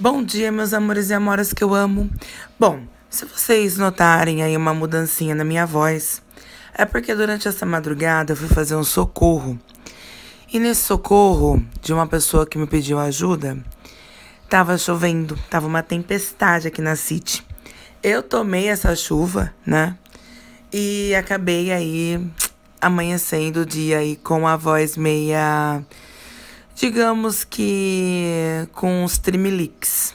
Bom dia, meus amores e amoras que eu amo. Bom, se vocês notarem aí uma mudancinha na minha voz, é porque durante essa madrugada eu fui fazer um socorro. E nesse socorro de uma pessoa que me pediu ajuda, tava chovendo, tava uma tempestade aqui na City. Eu tomei essa chuva, né? E acabei aí amanhecendo o dia aí com a voz meia digamos que com os tremeliques.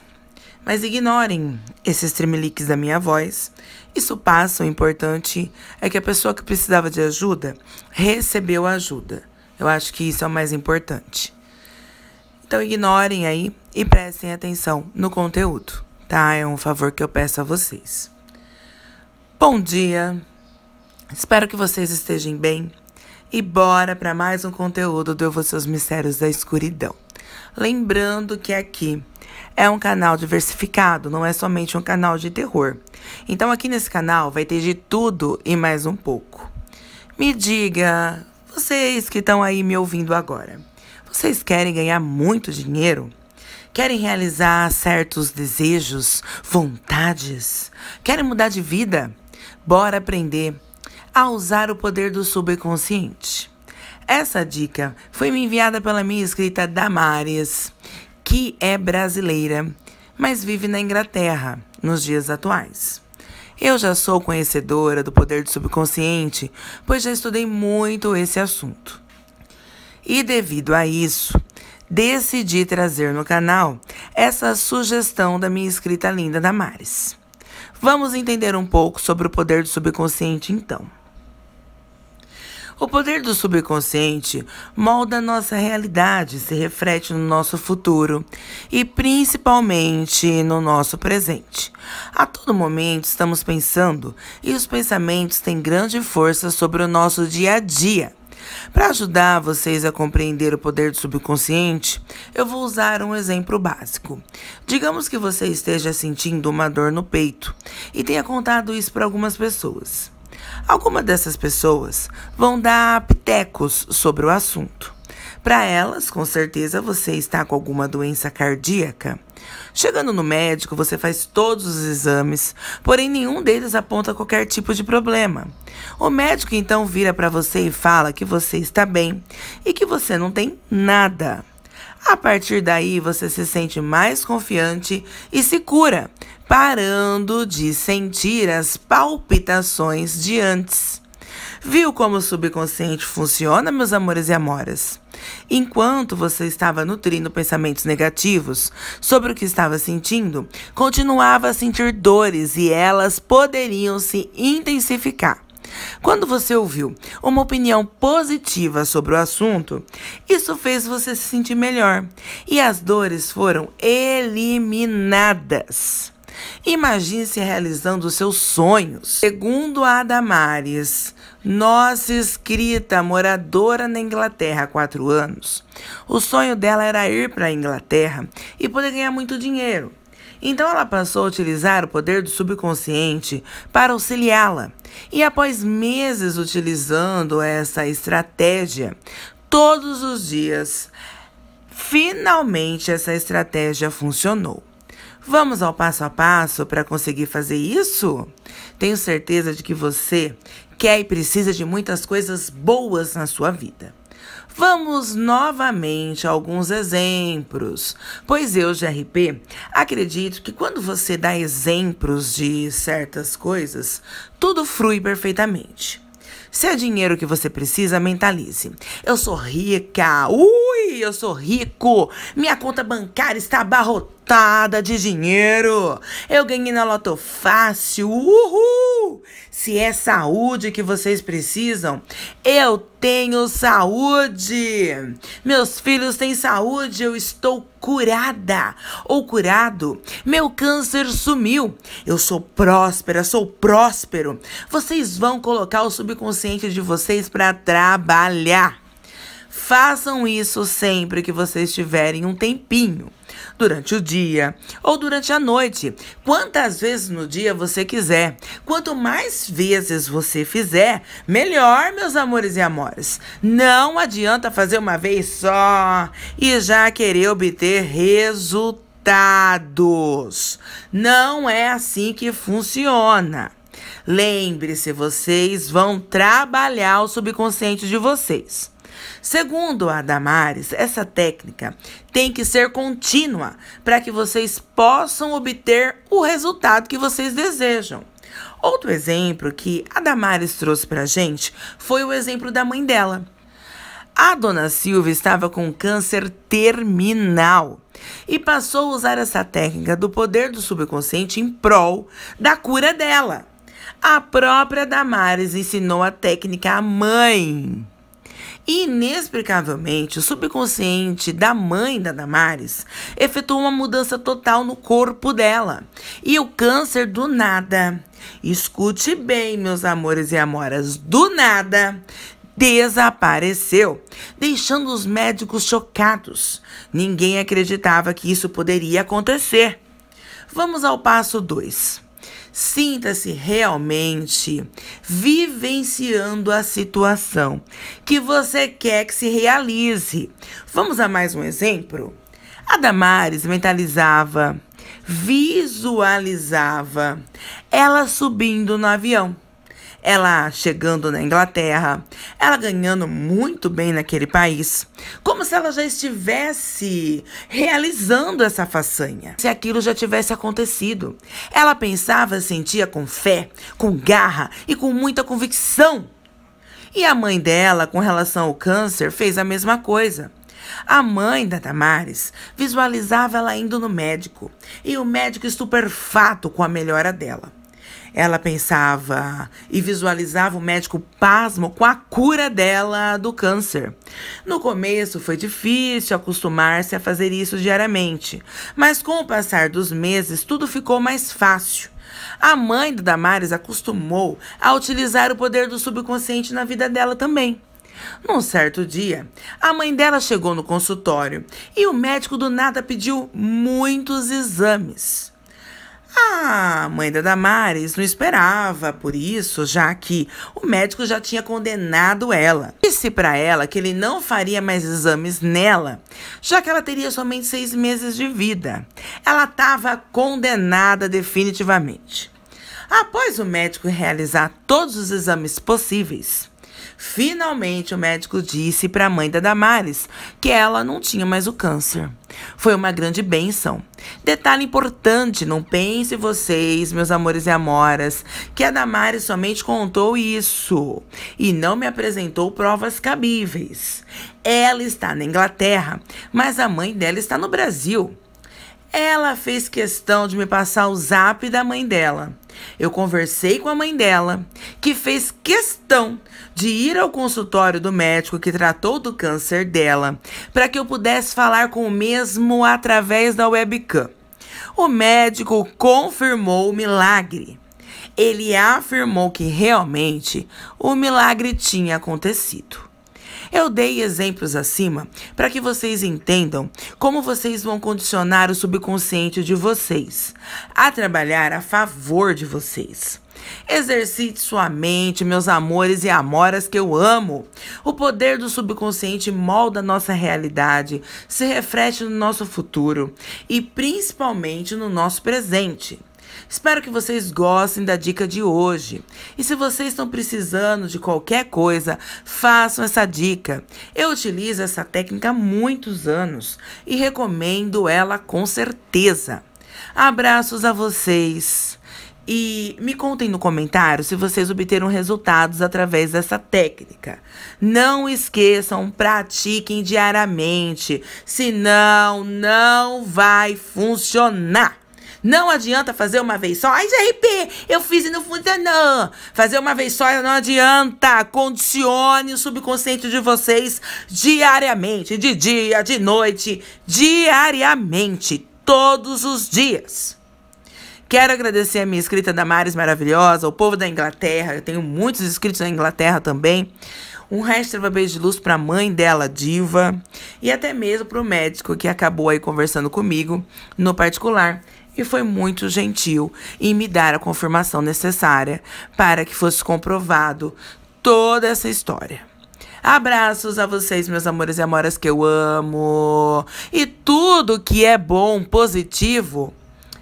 Mas ignorem esses tremeliques da minha voz. Isso passa, o importante é que a pessoa que precisava de ajuda recebeu ajuda. Eu acho que isso é o mais importante. Então ignorem aí e prestem atenção no conteúdo, tá? É um favor que eu peço a vocês. Bom dia. Espero que vocês estejam bem e bora para mais um conteúdo do Eu Vou Seus Mistérios da Escuridão. Lembrando que aqui é um canal diversificado, não é somente um canal de terror. Então aqui nesse canal vai ter de tudo e mais um pouco. Me diga, vocês que estão aí me ouvindo agora, vocês querem ganhar muito dinheiro? Querem realizar certos desejos, vontades? Querem mudar de vida? Bora aprender a usar o poder do subconsciente. Essa dica foi me enviada pela minha escrita Damares, que é brasileira, mas vive na Inglaterra nos dias atuais. Eu já sou conhecedora do poder do subconsciente, pois já estudei muito esse assunto. E devido a isso, decidi trazer no canal essa sugestão da minha escrita linda Damares. Vamos entender um pouco sobre o poder do subconsciente então. O poder do subconsciente molda nossa realidade, se reflete no nosso futuro e principalmente no nosso presente. A todo momento estamos pensando e os pensamentos têm grande força sobre o nosso dia a dia. Para ajudar vocês a compreender o poder do subconsciente, eu vou usar um exemplo básico. Digamos que você esteja sentindo uma dor no peito e tenha contado isso para algumas pessoas. Algumas dessas pessoas vão dar pitecos sobre o assunto. Para elas, com certeza você está com alguma doença cardíaca. Chegando no médico, você faz todos os exames, porém nenhum deles aponta qualquer tipo de problema. O médico então vira para você e fala que você está bem e que você não tem nada. A partir daí, você se sente mais confiante e se cura, parando de sentir as palpitações de antes. Viu como o subconsciente funciona, meus amores e amoras? Enquanto você estava nutrindo pensamentos negativos sobre o que estava sentindo, continuava a sentir dores e elas poderiam se intensificar. Quando você ouviu uma opinião positiva sobre o assunto, isso fez você se sentir melhor e as dores foram eliminadas. Imagine se realizando os seus sonhos. Segundo a Damares, nossa escrita, moradora na Inglaterra há quatro anos, o sonho dela era ir para a Inglaterra e poder ganhar muito dinheiro. Então ela passou a utilizar o poder do subconsciente para auxiliá-la. E após meses utilizando essa estratégia, todos os dias, finalmente essa estratégia funcionou. Vamos ao passo a passo para conseguir fazer isso? Tenho certeza de que você quer e precisa de muitas coisas boas na sua vida. Vamos novamente a alguns exemplos, pois eu, GRP, acredito que quando você dá exemplos de certas coisas, tudo flui perfeitamente. Se é dinheiro que você precisa, mentalize. Eu sou rica. Ui, eu sou rico. Minha conta bancária está abarrotada lotada de dinheiro. Eu ganhei na Loto Fácil. Uhul! Se é saúde que vocês precisam, eu tenho saúde. Meus filhos têm saúde, eu estou curada ou curado. Meu câncer sumiu. Eu sou próspera, sou próspero. Vocês vão colocar o subconsciente de vocês para trabalhar. Façam isso sempre que vocês tiverem um tempinho, durante o dia ou durante a noite, quantas vezes no dia você quiser. Quanto mais vezes você fizer, melhor, meus amores e amores. Não adianta fazer uma vez só e já querer obter resultados. Não é assim que funciona. Lembre-se, vocês vão trabalhar o subconsciente de vocês. Segundo a Damares, essa técnica tem que ser contínua para que vocês possam obter o resultado que vocês desejam. Outro exemplo que a Damares trouxe para a gente foi o exemplo da mãe dela. A dona Silvia estava com câncer terminal e passou a usar essa técnica do poder do subconsciente em prol da cura dela. A própria Damares ensinou a técnica à mãe. E, inexplicavelmente, o subconsciente da mãe da Damares efetuou uma mudança total no corpo dela. E o câncer do nada. Escute bem, meus amores e amoras, do nada desapareceu, deixando os médicos chocados. Ninguém acreditava que isso poderia acontecer. Vamos ao passo 2. Sinta-se realmente vivenciando a situação que você quer que se realize. Vamos a mais um exemplo? A Damares mentalizava, visualizava ela subindo no avião ela chegando na Inglaterra, ela ganhando muito bem naquele país, como se ela já estivesse realizando essa façanha, se aquilo já tivesse acontecido. Ela pensava, sentia com fé, com garra e com muita convicção. E a mãe dela, com relação ao câncer, fez a mesma coisa. A mãe da Damares visualizava ela indo no médico e o médico estupefato com a melhora dela. Ela pensava e visualizava o médico pasmo com a cura dela do câncer. No começo foi difícil acostumar-se a fazer isso diariamente, mas com o passar dos meses tudo ficou mais fácil. A mãe do Damares acostumou a utilizar o poder do subconsciente na vida dela também. Num certo dia, a mãe dela chegou no consultório e o médico do nada pediu muitos exames. A ah, mãe da Damares não esperava por isso, já que o médico já tinha condenado ela. Disse para ela que ele não faria mais exames nela, já que ela teria somente seis meses de vida. Ela estava condenada definitivamente. Após o médico realizar todos os exames possíveis, Finalmente, o médico disse para a mãe da Damares que ela não tinha mais o câncer. Foi uma grande benção. Detalhe importante, não pense vocês, meus amores e amoras, que a Damares somente contou isso e não me apresentou provas cabíveis. Ela está na Inglaterra, mas a mãe dela está no Brasil. Ela fez questão de me passar o zap da mãe dela. Eu conversei com a mãe dela, que fez questão de ir ao consultório do médico que tratou do câncer dela, para que eu pudesse falar com o mesmo através da webcam. O médico confirmou o milagre. Ele afirmou que realmente o milagre tinha acontecido. Eu dei exemplos acima para que vocês entendam como vocês vão condicionar o subconsciente de vocês a trabalhar a favor de vocês. Exercite sua mente, meus amores e amoras que eu amo. O poder do subconsciente molda nossa realidade, se reflete no nosso futuro e principalmente no nosso presente. Espero que vocês gostem da dica de hoje. E se vocês estão precisando de qualquer coisa, façam essa dica. Eu utilizo essa técnica há muitos anos e recomendo ela com certeza. Abraços a vocês e me contem no comentário se vocês obteram resultados através dessa técnica. Não esqueçam, pratiquem diariamente, senão não vai funcionar. Não adianta fazer uma vez só. Ai, GRP, eu fiz e não funcionou. Fazer uma vez só não adianta. Condicione o subconsciente de vocês diariamente, de dia, de noite, diariamente, todos os dias. Quero agradecer a minha escrita Damares maravilhosa, o povo da Inglaterra. Eu tenho muitos inscritos na Inglaterra também. Um resto beijo de luz para a mãe dela, diva, e até mesmo para o médico que acabou aí conversando comigo no particular e foi muito gentil em me dar a confirmação necessária para que fosse comprovado toda essa história. Abraços a vocês, meus amores e amoras que eu amo. E tudo que é bom, positivo,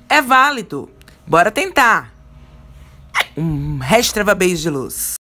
é válido. Bora tentar. Um extra beijo de luz.